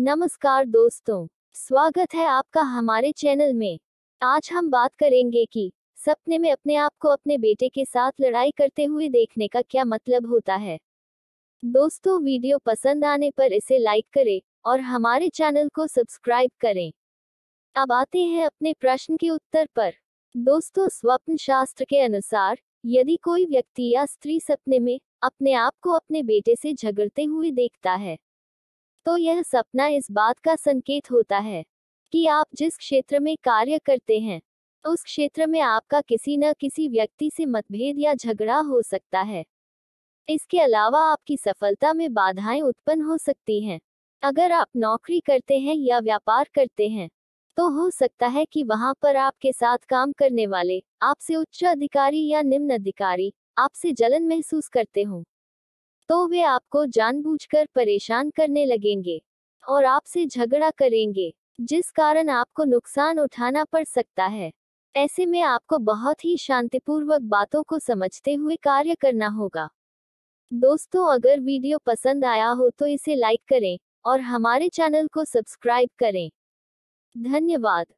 नमस्कार दोस्तों स्वागत है आपका हमारे चैनल में आज हम बात करेंगे कि सपने में अपने आप को अपने बेटे के साथ लड़ाई करते हुए देखने का क्या मतलब होता है दोस्तों वीडियो पसंद आने पर इसे लाइक करें और हमारे चैनल को सब्सक्राइब करें अब आते हैं अपने प्रश्न के उत्तर पर दोस्तों स्वप्न शास्त्र के अनुसार यदि कोई व्यक्ति या स्त्री सपने में अपने आप को अपने बेटे से झगड़ते हुए देखता है तो यह सपना इस बात का संकेत होता है कि आप जिस क्षेत्र में कार्य करते हैं उस क्षेत्र में आपका किसी न किसी व्यक्ति से मतभेद या झगड़ा हो सकता है इसके अलावा आपकी सफलता में बाधाएं उत्पन्न हो सकती हैं अगर आप नौकरी करते हैं या व्यापार करते हैं तो हो सकता है कि वहां पर आपके साथ काम करने वाले आपसे उच्च अधिकारी या निम्न अधिकारी आपसे जलन महसूस करते हों तो वे आपको जानबूझकर परेशान करने लगेंगे और आपसे झगड़ा करेंगे जिस कारण आपको नुकसान उठाना पड़ सकता है ऐसे में आपको बहुत ही शांतिपूर्वक बातों को समझते हुए कार्य करना होगा दोस्तों अगर वीडियो पसंद आया हो तो इसे लाइक करें और हमारे चैनल को सब्सक्राइब करें धन्यवाद